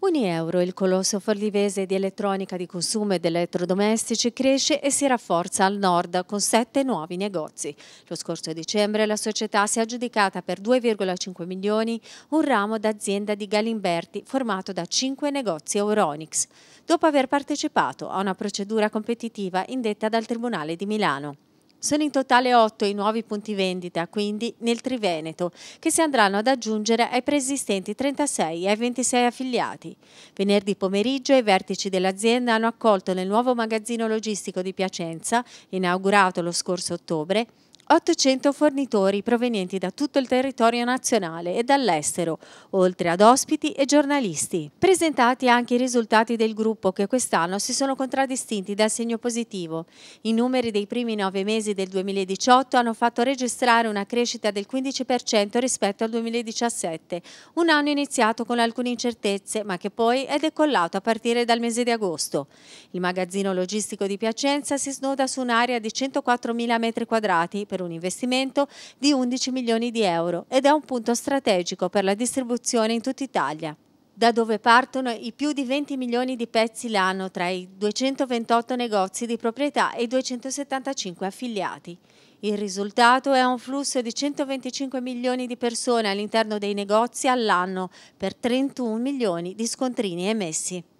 Unieuro, il colosso forlivese di elettronica di consumo ed elettrodomestici, cresce e si rafforza al nord con sette nuovi negozi. Lo scorso dicembre la società si è aggiudicata per 2,5 milioni un ramo d'azienda di Galimberti formato da cinque negozi Euronix, dopo aver partecipato a una procedura competitiva indetta dal Tribunale di Milano. Sono in totale 8 i nuovi punti vendita, quindi nel Triveneto, che si andranno ad aggiungere ai preesistenti 36 e ai 26 affiliati. Venerdì pomeriggio i vertici dell'azienda hanno accolto nel nuovo magazzino logistico di Piacenza, inaugurato lo scorso ottobre, 800 fornitori provenienti da tutto il territorio nazionale e dall'estero, oltre ad ospiti e giornalisti. Presentati anche i risultati del gruppo che quest'anno si sono contraddistinti dal segno positivo. I numeri dei primi nove mesi del 2018 hanno fatto registrare una crescita del 15% rispetto al 2017, un anno iniziato con alcune incertezze ma che poi è decollato a partire dal mese di agosto. Il magazzino logistico di Piacenza si snoda su un'area di 104.000 m2 per per un investimento di 11 milioni di euro ed è un punto strategico per la distribuzione in tutta Italia da dove partono i più di 20 milioni di pezzi l'anno tra i 228 negozi di proprietà e i 275 affiliati. Il risultato è un flusso di 125 milioni di persone all'interno dei negozi all'anno per 31 milioni di scontrini emessi.